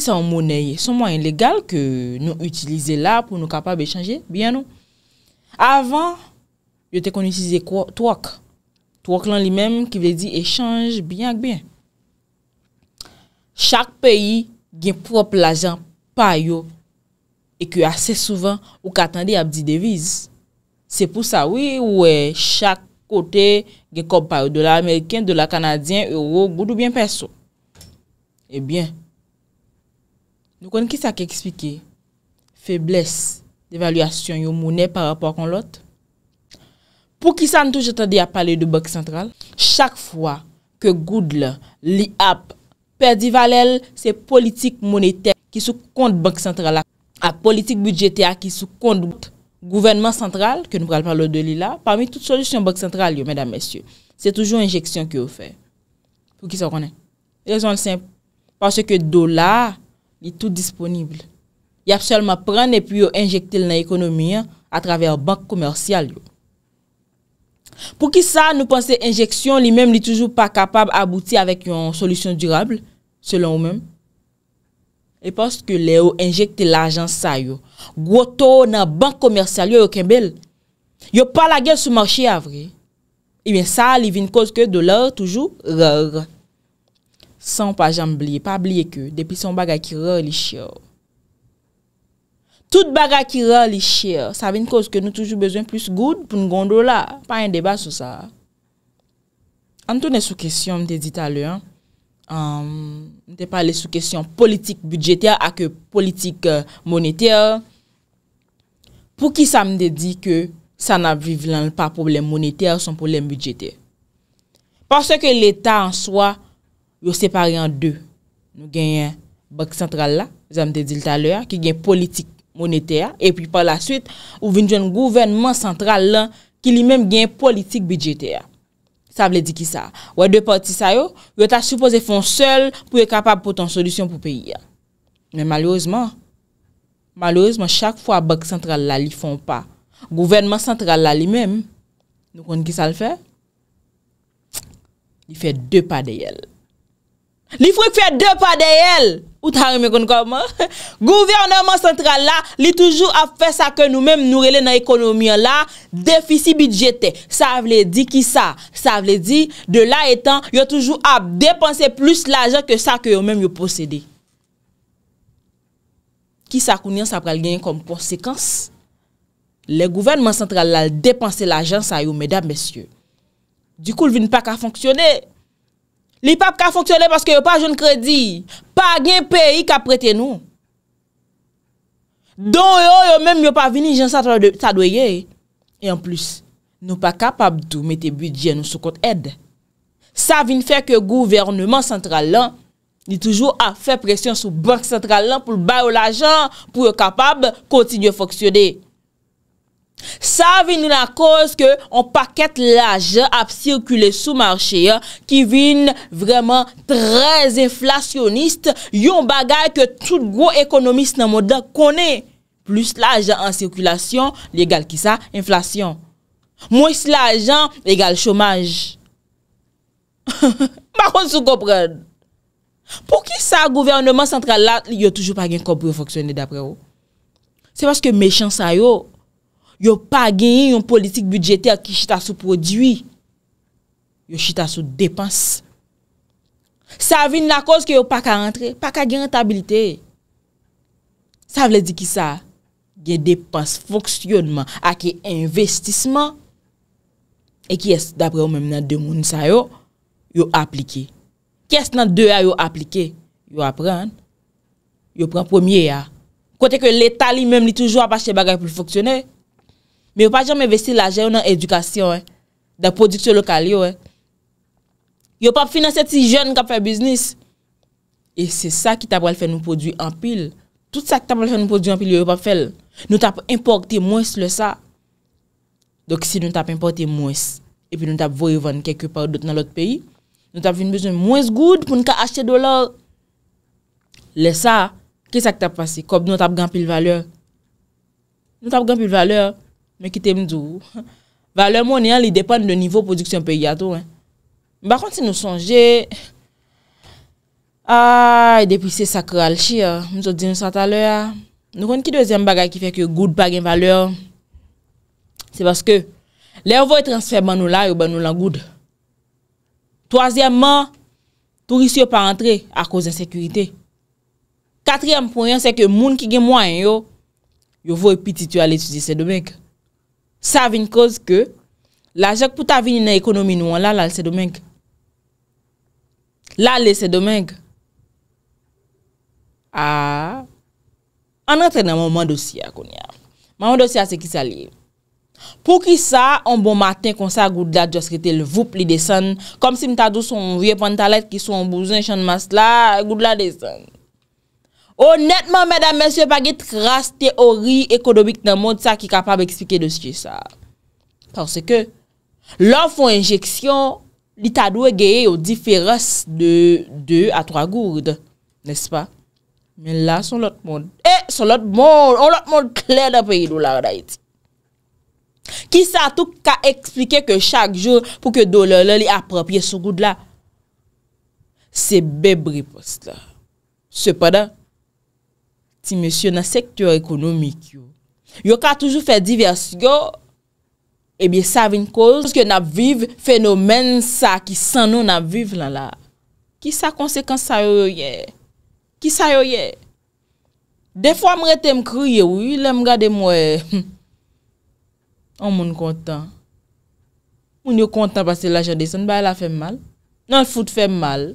sa ou mounenye, son moun enlegal ke nou utilize la pou nou kapab e chanje, byen nou. Avan, yo te koni sise tuwak. Tuwak lan li menm ki vle di e chanje, byen ak byen. Chak peyi gen prop la jan payo e ke ase souvan ou katande ap di deviz. Se pou sa, we, we, chak kote gen kop payo, do la Ameriken, do la Kanadyen, Euro, goudou, byen, peso. Ebyen, Nou konen ki sa ke ekspike feblese devaluasyon yo mounen par rapport kon lot? Pou ki sa ntouj etade a pale de bank sentral, chak fwa ke goudle li ap perdi valel se politik mouneter ki sou kont bank sentral a, a politik budjeti a ki sou kont gouvenman sentral, ke nou pral pale de li la, parmi tout solusyon bank sentral yo, c'est toujou injeksyon ki ou fe. Pou ki sa konen? Rezon le semp, parce ke do la, Li tout disponible. Ya pselman prenne epi yo injekte l nan ekonomi a traver bank komersyal yo. Pou ki sa nou panse injeksyon li menm li toujou pa kapab abouti avèk yon solisyon durable, selon ou menm? E panse ke li yo injekte l ajan sa yo, gwo tou nan bank komersyal yo yo kembel, yo pa la gen sou marchi avre, eh e men sa li vin kouz ke doler toujou rar. San pa jan blye, pa blye ke, depi son baga ki rè li chè. Tout baga ki rè li chè, sa ven kòz ke nou toujou bezwen plus goud pou nou gondola. Pa yon deba sou sa. An toune sou kesyon, mte dit alè, um, mte pale sou kesyon politik budjetè akè politik uh, monètè. Pou ki sa mde di ke, sa nan vive lan pa problem monètè, son problem budjetè. Parce ke l'Etat an soa Yo separe an de, nou genyen bak sentral la, zanm te dil taler, ki gen politik monete a, e pi par la suite, ou vin joun gouvenman sentral la, ki li men gen politik bidjete a. Sa vle di ki sa? Ou e de parti sa yo, yo ta supose fon sel, pou e kapab pou ton solusyon pou peyi a. Men malouzman, malouzman, chak fwa bak sentral la li fon pa. Gouvenman sentral la li men, nou kon ki sa l fe? Li fe de pa de yel. Li fwek fwek dè pa dè yèl. Ou ta remè kon kon man? Gouvernement central la li toujou ap fè sa ke nou mèm nou rele nan ekonomi an la. Deficit bidjetè. Sa vle di ki sa. Sa vle di de la etan yo toujou ap dépense plus la jèr ke sa ke yo mèm yo posède. Ki sa kon yon sa pral genyè kon konsekans. Le gouvernement central la l dépense la jèr sa yo mèdame mèsyè. Di koul vin pa ka fonksyonè. Li pap ka foksyone paske yo pa joun kredi, pa gen peyi ka prete nou. Don yo, yo menm yo pa vini jen sa doye. E an plus, nou pa kapab tou mette bidyen nou sou kont ed. Sa vin fè ke gouvernement sentral lan, di toujou a fè presyon sou bank sentral lan pou bay ou la jan pou yo kapab kontinye foksyone. Sa vin nou la koz ke On paket l'ajan ap sirkule sou marchey Ki vin vreman Trez inflationiste Yon bagay ke tout gwo ekonomist Nan moda konen Plus l'ajan an sirkulasyon L'egal ki sa, inflation Mois l'ajan, l'egal chomaj Ma kon sou kompren Po ki sa, gouvernement central la Yo toujou pa gen kompren foksyone dapre yo Se baske mechansay yo Yo pa genyi yon politik budjetel ki chita sou prodwi, yo chita sou depans. Sa vin la koz ki yo pa ka rentre, pa ka genyantabilite. Sa vle di ki sa, genyantabilite. Genyantabilite depans, fonksyonman, ake investisman, e ki es dapre yo menm nan demoun sa yo, yo aplike. Kes nan deyo yo aplike? Yo apren, yo pren pwemye ya. Kote ke leta li menm li toujwa pa che bagay pou fonksyonne, Me yo pa jom investi lajè ou nan edukasyon, da prodiksyon lokal yo. Yo pa finanse ti joun nou ka fè biznis. E se sa ki tap wèl fè nou prodwi anpil. Tout sa ki tap wèl fè nou prodwi anpil, yo yo pa fèl. Nou tap importi mouns le sa. Dok si nou tap importi mouns, epi nou tap voyvan kek yo pa ou dot nan lot peyi, nou tap fin bezon mouns goud pou nou ka achè dolar. Le sa, ke sa ki tap fè se? Kop nou tap gampil valeur. Nou tap gampil valeur, Mwen kite mzou, valyo mwen yan li depan de nivou produksyon pe yato. Mwen bakon ti nou sonje, ay, depise sakral chi, mwen zo di nou sata lè ya. Nou kon ki dozyen bagay ki fek yo goud bagen valyo, se baske, lè yon voy transfer ban nou la yo ban nou la goud. Tozyenman, tou risyo pa rentre a koz ensekurite. Katryenman, pou yon se ke moun ki gen mwen yo, yo voy pitit yo al etu di se domenk. sa vin koz ke la jek pou ta vin yon ekonomi nou an la, la lese domeng. La lese domeng. A an entre nan moun mandosya kon ya. Moun mandosya se ki sali. Pou ki sa an bon maten kon sa goud la joske tel voup li desen, kom si mta dou son vie pantalet ki son bouzen chan mas la, goud la desen. Honetman, mèdame, mèsyon, pa ge trase teori ekonomik nan moun sa ki kapab eksplike dosye sa. Pansè ke, lòf ou injeksyon, li tadwe geye ou diferas de 2 à 3 gourd, nèspan? Mè la, son lot moun. Eh, son lot moun! On lot moun kler da peye dolar da iti. Ki sa tout ka eksplike ke chak joun pou ke dolar la li apropye sou goud la? Se bebe riposte la. Sepadè? si mè sè yo nan sektor ekonomik yo, yo ka toujou fè divers yo, ebyè eh sa vè nkoz, mè sè yo nan vif fenomen sa ki san nou nan vif lan la. Ki sa konsekans sa yo yo ye? Ki sa yo yo ye? Defwa mè rete m kriye, wè m gade m wè. An moun kontan. Moun yo kontan pase la jè desèn, ba la fèm mal. Nan fout fèm mal.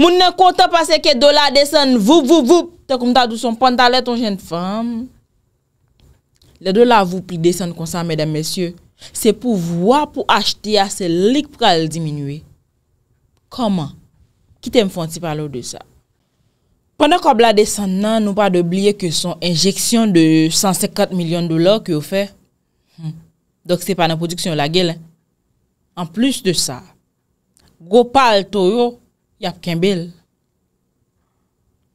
Moun yo kontan pase ke do la desèn, voup, voup, voup, te koum ta douson pantale ton jen fèm. Le do la voupi desan konsan, mèdèm mèsyè, se pou vwa pou achte a se lik pou kal diminwe. Koman? Ki te mfon si palo de sa? Pwènen koum la desan nan, nou pa d'oublie ke son injeksyon de 150 milyon dolar ki ou fè. Dok se pa nan produksyon la gèl. An plus de sa, goupal to yo, yap ken bel.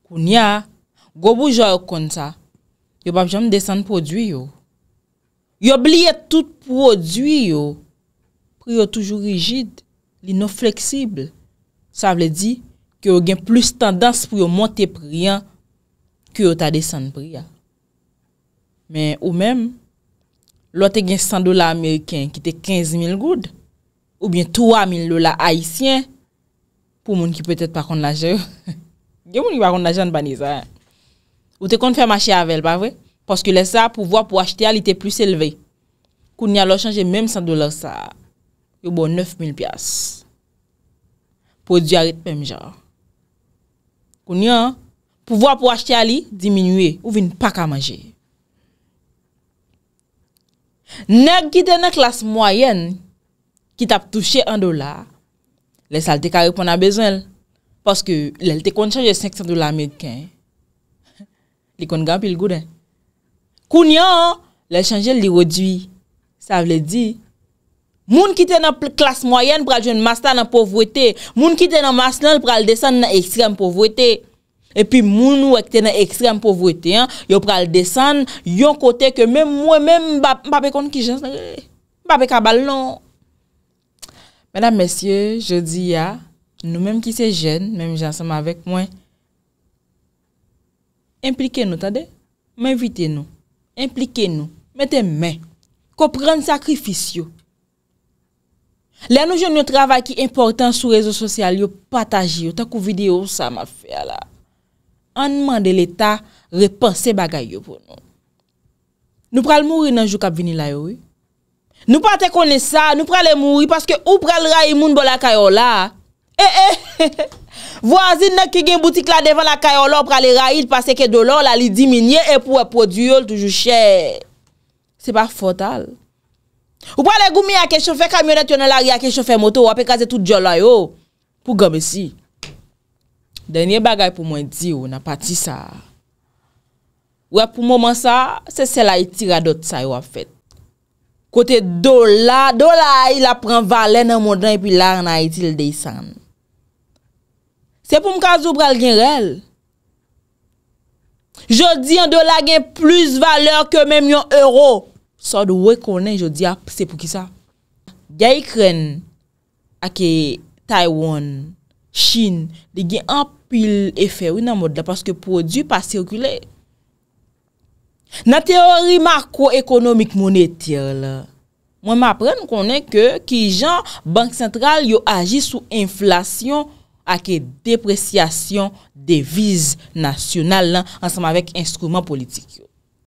Kounya a, Gwo bou jwa yo kon sa, yo bap jwam desen prodwi yo. Yo bliye tout prodwi yo, pri yo toujou rigid, li nou fleksibl. Sa vle di, ki yo gen plus tendans pri yo monte priyan, ki yo ta desen priyan. Men ou men, lwate gen 100 dola Ameriken ki te 15 mil goud, ou bien 3 mil dola Haitien, pou moun ki pwetet pa kon la jen yo. Gen moun ki pa kon la jen baniza, gen moun ki pa kon la jen baniza. Ou te kon fèm achè avèl, pa vè? Paske lè sa pou vò pou achè al, itè plus elvè. Koun nè lò chanjè mèm 100 dolar sa, yo bon 9000 pias. Po di arit mèm jan. Koun nè, pou vò pou achè al, diminuè, ou vin pak a manjè. Nè gite nè klas mwayen, ki tap touche 1 dolar, lè sa lè te karep wè nan bezèl, paske lè lè te kon chanjè 500 dolar mèkèn, Y kon gan pil gou den. Koun yan an, lè chanjè lè wè dwi. Sa vle di. Moun ki ten an klas mwayen pral jen mas tan an povwete. Moun ki ten an mas nan pral desen an ekstrem povwete. E pi moun wè ten an ekstrem povwete an, yo pral desen yon kote ke men mwen mwen mbap mbap mbap mbap mbap mbap mbap mbap mbap mbap mbap. Menam mesye, je di ya, nou menm ki se jen, menm jen seman vek mwen, Implike nou tade, mwenvite nou, implike nou, mette men, kopren sakrifis yo. Le anou joun yo travay ki importan sou rezo sosyal yo pataji yo, ta kou videyo ou sa ma fe ala. An mande l'Etat repanse bagay yo pou nou. Nou pral mouri nan jou bon, kabini la yo we. Nou pa te kone sa, nou pral le mouri, paske ou pral rayi moun bolak a yo la. E, e, he, he, he. Vwa zin nan ki gen boutik la devan la kayo lor prale rayil pase ke do lor lali diminye ep wè produyol toujou chè. Se pa fatal. Ou prale goumi ake chefe, kamyonet yon nan lari ake chefe moto wapen kaze tout jolay yo pou gome si. Danyen bagay pou mwen di yo nan pati sa. Wè pou mwen sa se se la iti radot sa yo wafet. Kote do la, do la a ila pran valen nan moun dan epi la nan iti ldeysan. Te pou mkazu bral gen rel. Jodi yon dola gen plus valeur ke mèm yon euro. Sò do we konen jodi ap, se pou ki sa. Gya yi kren ake Taiwan, Chin, de gen anpil efè wè nan mod la paske prodü pa sirkule. Nan teori mako ekonomik moun etir la. Mwen m apren konen ke ki jan bank sentral yo agi sou inflasyon akè e depresyasyon deviz nasyonal lan ansama vek instrument politik yo.